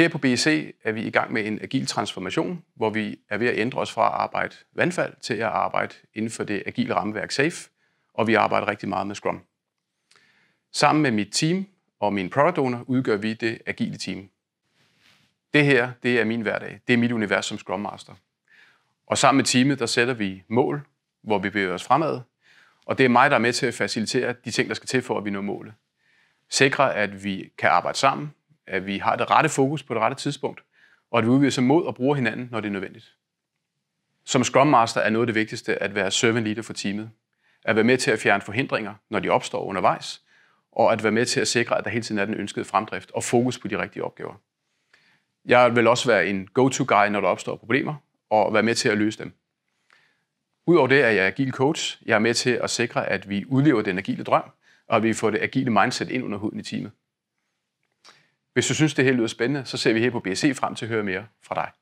Her på BEC er vi i gang med en agil transformation, hvor vi er ved at ændre os fra at arbejde vandfald til at arbejde inden for det agile rammeværk SAFE, og vi arbejder rigtig meget med Scrum. Sammen med mit team og min product owner udgør vi det agile team. Det her, det er min hverdag. Det er mit univers som Scrum Master. Og sammen med teamet, der sætter vi mål, hvor vi bevæger os fremad, og det er mig, der er med til at facilitere de ting, der skal til for, at vi når målet. Sikre, at vi kan arbejde sammen, at vi har det rette fokus på det rette tidspunkt, og at vi udviser mod og bruge hinanden, når det er nødvendigt. Som Scrum Master er noget af det vigtigste at være servant leader for teamet. At være med til at fjerne forhindringer, når de opstår undervejs, og at være med til at sikre, at der hele tiden er den ønskede fremdrift og fokus på de rigtige opgaver. Jeg vil også være en go-to-guy, når der opstår problemer, og være med til at løse dem. Udover det er jeg agil coach. Jeg er med til at sikre, at vi udlever den agile drøm, og at vi får det agile mindset ind under huden i teamet. Hvis du synes, det her lyder spændende, så ser vi her på BSC e frem til at høre mere fra dig.